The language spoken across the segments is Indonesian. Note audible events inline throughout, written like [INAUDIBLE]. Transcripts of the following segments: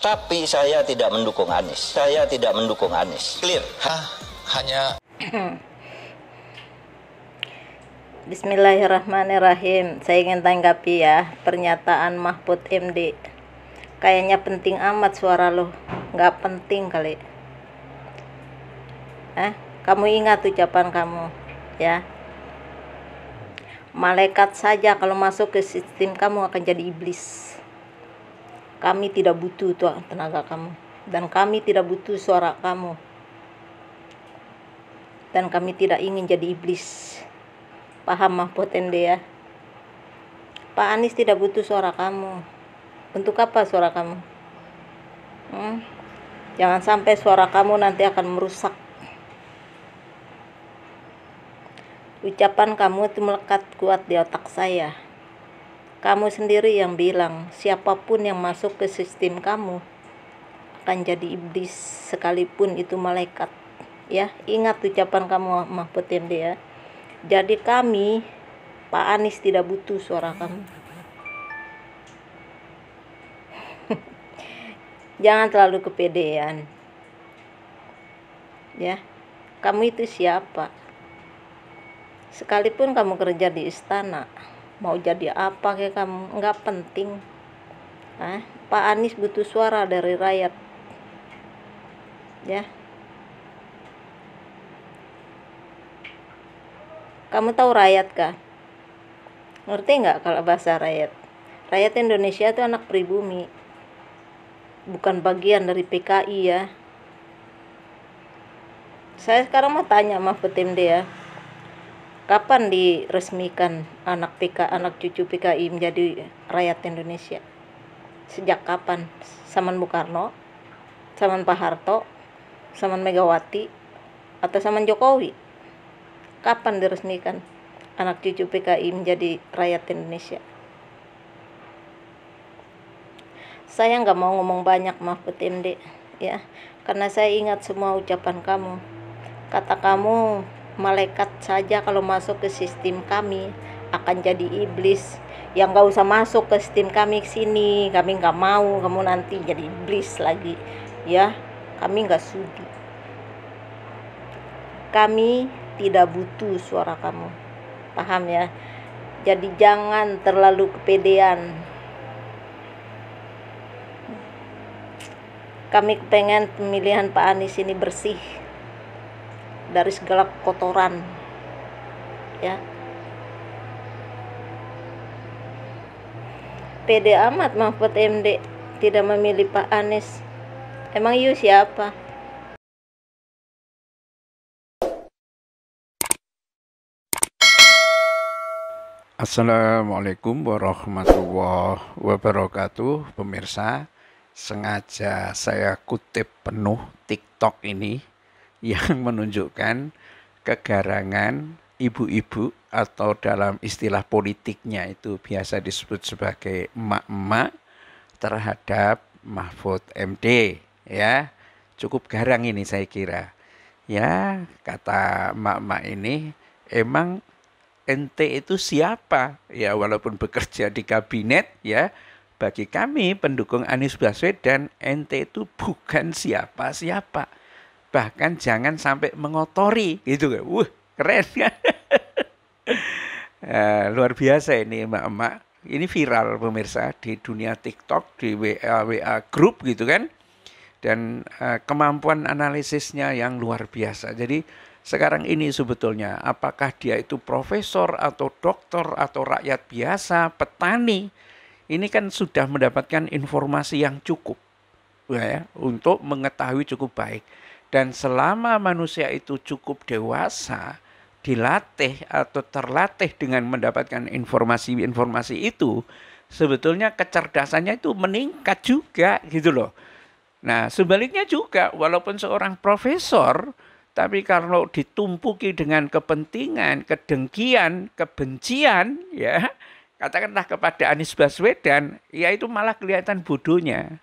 Tapi saya tidak mendukung Anies. Saya tidak mendukung Anies. Clear? Hah? Hanya... [CLEARS THROAT] Bismillahirrahmanirrahim. Saya ingin tanggapi ya pernyataan Mahfud MD. Kayaknya penting amat suara lo. Nggak penting kali. Eh, kamu ingat ucapan kamu ya. Malaikat saja kalau masuk ke sistem kamu akan jadi iblis. Kami tidak butuh tenaga kamu dan kami tidak butuh suara kamu. Dan kami tidak ingin jadi iblis. Paham mah mahpotende ya. Pak Anies tidak butuh suara kamu. Untuk apa suara kamu? Hmm? Jangan sampai suara kamu nanti akan merusak Ucapan kamu itu melekat kuat di otak saya. Kamu sendiri yang bilang, siapapun yang masuk ke sistem kamu akan jadi iblis sekalipun itu malaikat. Ya, ingat ucapan kamu Mahfud MD ya. Jadi kami, Pak Anies tidak butuh suara kamu. [LAUGHS] Jangan terlalu kepedean. Ya. Kamu itu siapa? Sekalipun kamu kerja di istana, mau jadi apa kayak kamu nggak penting ah Pak Anies butuh suara dari rakyat ya kamu tahu rakyat kah ngerti nggak kalau bahasa rakyat rakyat Indonesia itu anak pribumi bukan bagian dari PKI ya saya sekarang mau tanya sama PTMD ya kapan diresmikan anak PK anak cucu PKI menjadi rakyat Indonesia sejak kapan zaman Bung Karno zaman Pak Harto zaman Megawati atau saman Jokowi kapan diresmikan anak cucu PKI menjadi rakyat Indonesia saya nggak mau ngomong banyak Mahfud MD ya karena saya ingat semua ucapan kamu kata kamu malaikat saja kalau masuk ke sistem kami akan jadi iblis yang gak usah masuk ke sistem kami sini kami gak mau kamu nanti jadi iblis lagi ya kami gak sudi kami tidak butuh suara kamu paham ya jadi jangan terlalu kepedean kami pengen pemilihan Pak Anies ini bersih dari segala kotoran ya PD amat Mahfud MD tidak memilih Pak Anies emang you siapa Assalamualaikum warahmatullahi wabarakatuh pemirsa sengaja saya kutip penuh TikTok ini yang menunjukkan kegarangan ibu-ibu atau dalam istilah politiknya itu biasa disebut sebagai emak-emak terhadap Mahfud MD ya cukup garang ini saya kira ya kata emak-emak ini emang NT itu siapa ya walaupun bekerja di kabinet ya bagi kami pendukung Anies Baswedan NT itu bukan siapa-siapa bahkan jangan sampai mengotori gitu kan. Wah, keren kan? [LAUGHS] eh, luar biasa ini emak-emak. Ini viral pemirsa di dunia TikTok, di WA WA group gitu kan. Dan uh, kemampuan analisisnya yang luar biasa. Jadi sekarang ini sebetulnya apakah dia itu profesor atau dokter atau rakyat biasa, petani, ini kan sudah mendapatkan informasi yang cukup ya, untuk mengetahui cukup baik. Dan selama manusia itu cukup dewasa, dilatih atau terlatih dengan mendapatkan informasi-informasi itu, sebetulnya kecerdasannya itu meningkat juga gitu loh. Nah, sebaliknya juga walaupun seorang profesor tapi kalau ditumpuki dengan kepentingan, kedengkian, kebencian ya, katakanlah kepada Anies Baswedan, ya itu malah kelihatan bodohnya.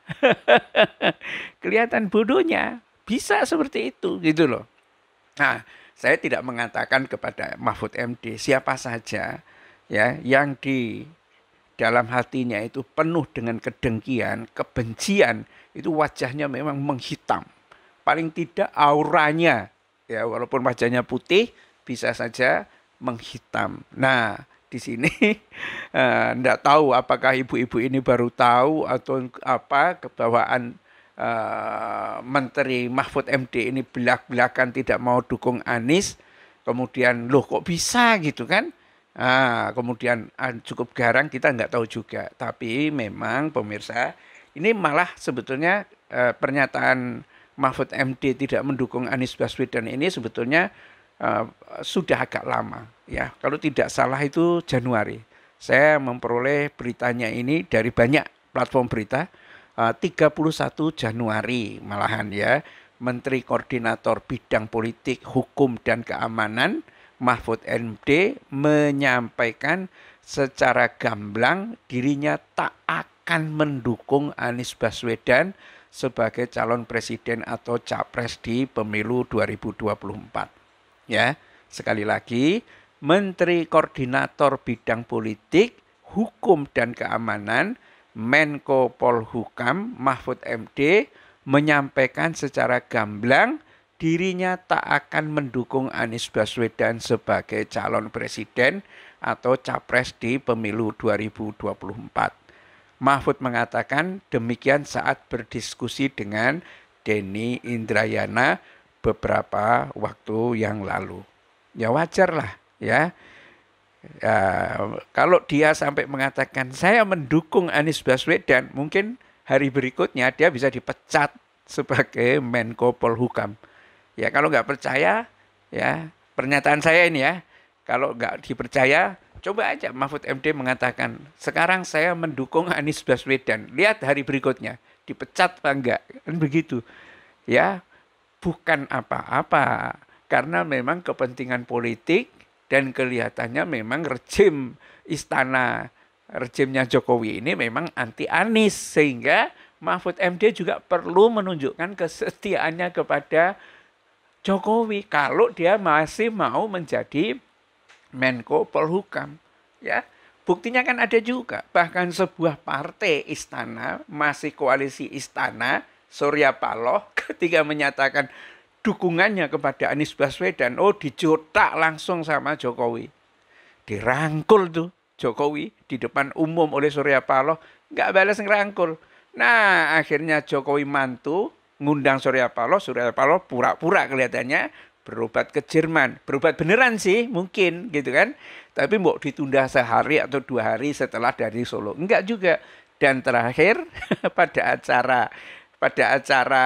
[LAUGHS] kelihatan bodohnya. Bisa seperti itu gitu loh. Nah, saya tidak mengatakan kepada Mahfud MD siapa saja ya yang di dalam hatinya itu penuh dengan kedengkian, kebencian, itu wajahnya memang menghitam. Paling tidak auranya ya walaupun wajahnya putih bisa saja menghitam. Nah, di sini tidak [LAUGHS] eh, uh, tahu apakah ibu-ibu ini baru tahu atau apa kebawaan uh, Menteri Mahfud MD ini belak-belakan tidak mau dukung Anies, kemudian loh kok bisa gitu kan? Ah, kemudian ah, cukup garang kita nggak tahu juga. Tapi memang pemirsa ini malah sebetulnya uh, pernyataan Mahfud MD tidak mendukung Anies Baswedan ini sebetulnya uh, sudah agak lama ya. Kalau tidak salah itu Januari. Saya memperoleh beritanya ini dari banyak platform berita 31 eh, Januari malahan ya Menteri Koordinator Bidang Politik, Hukum dan Keamanan Mahfud MD menyampaikan secara gamblang dirinya tak akan mendukung Anies Baswedan sebagai calon presiden atau capres di pemilu 2024. Ya, sekali lagi Menteri Koordinator Bidang Politik, Hukum dan Keamanan Menko Polhukam Mahfud MD menyampaikan secara gamblang dirinya tak akan mendukung Anies Baswedan sebagai calon presiden atau capres di pemilu 2024. Mahfud mengatakan demikian saat berdiskusi dengan Denny Indrayana beberapa waktu yang lalu. Ya wajarlah ya. Ya, kalau dia sampai mengatakan saya mendukung Anies Baswedan, mungkin hari berikutnya dia bisa dipecat sebagai Menko Polhukam. Ya kalau nggak percaya, ya pernyataan saya ini ya, kalau nggak dipercaya, coba aja Mahfud MD mengatakan sekarang saya mendukung Anies Baswedan. Lihat hari berikutnya dipecat apa enggak kan begitu. Ya bukan apa-apa karena memang kepentingan politik dan kelihatannya memang rejim istana rejimnya Jokowi ini memang anti Anies sehingga Mahfud MD juga perlu menunjukkan kesetiaannya kepada Jokowi kalau dia masih mau menjadi Menko Polhukam ya. Buktinya kan ada juga, bahkan sebuah partai istana, masih koalisi istana, Surya Paloh [LAUGHS] ketika menyatakan dukungannya kepada Anies Baswedan, oh dicotak langsung sama Jokowi. Dirangkul tuh Jokowi di depan umum oleh Surya Paloh, nggak balas ngerangkul. Nah akhirnya Jokowi mantu ngundang Surya Paloh, Surya Paloh pura-pura kelihatannya berobat ke Jerman. Berobat beneran sih mungkin gitu kan. Tapi mau ditunda sehari atau dua hari setelah dari Solo. Enggak juga. Dan terakhir [LAUGHS] pada acara pada acara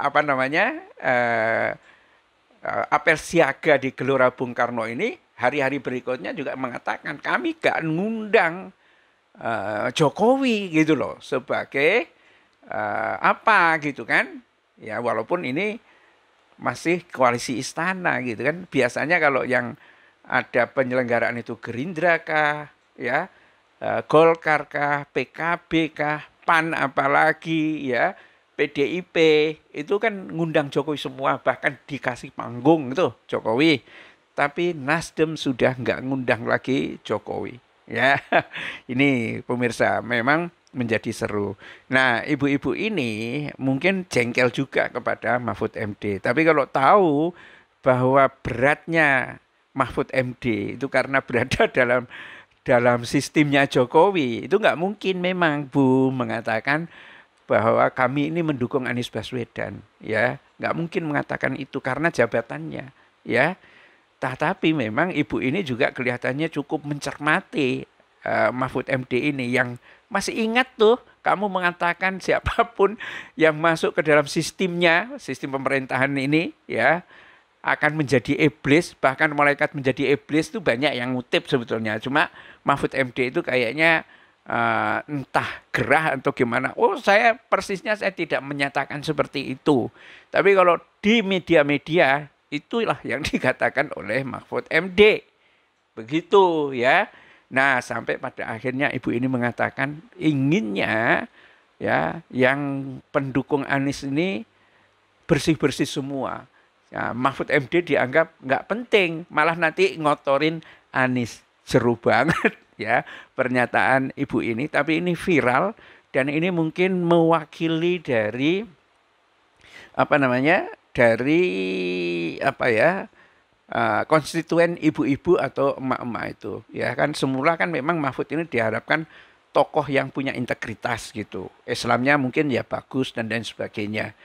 apa namanya eh, eh, apel siaga di Gelora Bung Karno ini hari-hari berikutnya juga mengatakan kami gak ngundang eh, Jokowi gitu loh sebagai eh, apa gitu kan ya walaupun ini masih koalisi istana gitu kan biasanya kalau yang ada penyelenggaraan itu Gerindra kah ya eh, Golkar kah PKB kah PAN apalagi ya PDIP itu kan ngundang Jokowi semua bahkan dikasih panggung itu Jokowi tapi Nasdem sudah nggak ngundang lagi Jokowi ya [LAUGHS] ini pemirsa memang menjadi seru. Nah, ibu-ibu ini mungkin jengkel juga kepada Mahfud MD. Tapi kalau tahu bahwa beratnya Mahfud MD itu karena berada [LAUGHS] dalam dalam sistemnya Jokowi itu nggak mungkin memang Bu mengatakan bahwa kami ini mendukung Anies Baswedan ya nggak mungkin mengatakan itu karena jabatannya ya tetapi memang ibu ini juga kelihatannya cukup mencermati uh, Mahfud MD ini yang masih ingat tuh kamu mengatakan siapapun yang masuk ke dalam sistemnya sistem pemerintahan ini ya akan menjadi iblis bahkan malaikat menjadi iblis itu banyak yang ngutip sebetulnya cuma Mahfud MD itu kayaknya uh, entah gerah atau gimana. Oh, saya persisnya saya tidak menyatakan seperti itu. Tapi kalau di media-media itulah yang [LAUGHS] dikatakan oleh Mahfud MD. Begitu ya. Nah, sampai pada akhirnya ibu ini mengatakan inginnya ya yang pendukung Anies ini bersih-bersih semua ya, Mahfud MD dianggap nggak penting, malah nanti ngotorin Anies. Seru banget [LAUGHS] ya pernyataan ibu ini, tapi ini viral dan ini mungkin mewakili dari apa namanya dari apa ya uh, konstituen ibu-ibu atau emak-emak itu ya kan semula kan memang Mahfud ini diharapkan tokoh yang punya integritas gitu Islamnya mungkin ya bagus dan dan sebagainya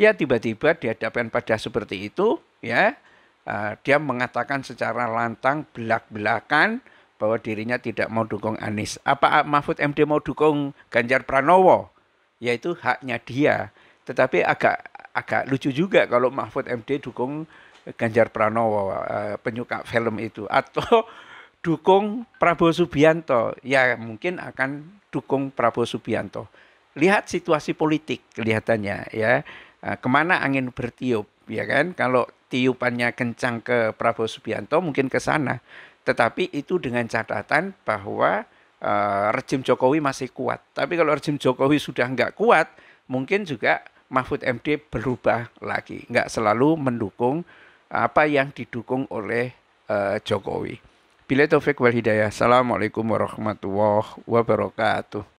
ya tiba-tiba dihadapkan pada seperti itu ya eh, dia mengatakan secara lantang belak-belakan bahwa dirinya tidak mau dukung Anies. Apa ah, Mahfud MD mau dukung Ganjar Pranowo? Yaitu haknya dia. Tetapi agak agak lucu juga kalau Mahfud MD dukung Ganjar Pranowo eh, penyuka film itu atau [LAUGHS] dukung Prabowo Subianto ya mungkin akan dukung Prabowo Subianto lihat situasi politik kelihatannya ya Eh, kemana angin bertiup ya kan kalau tiupannya kencang ke Prabowo Subianto mungkin ke sana tetapi itu dengan catatan bahwa uh, rejim Jokowi masih kuat tapi kalau rejim Jokowi sudah nggak kuat mungkin juga Mahfud MD berubah lagi nggak selalu mendukung apa yang didukung oleh uh, Jokowi Bila Taufik wal Hidayah Assalamualaikum warahmatullahi wabarakatuh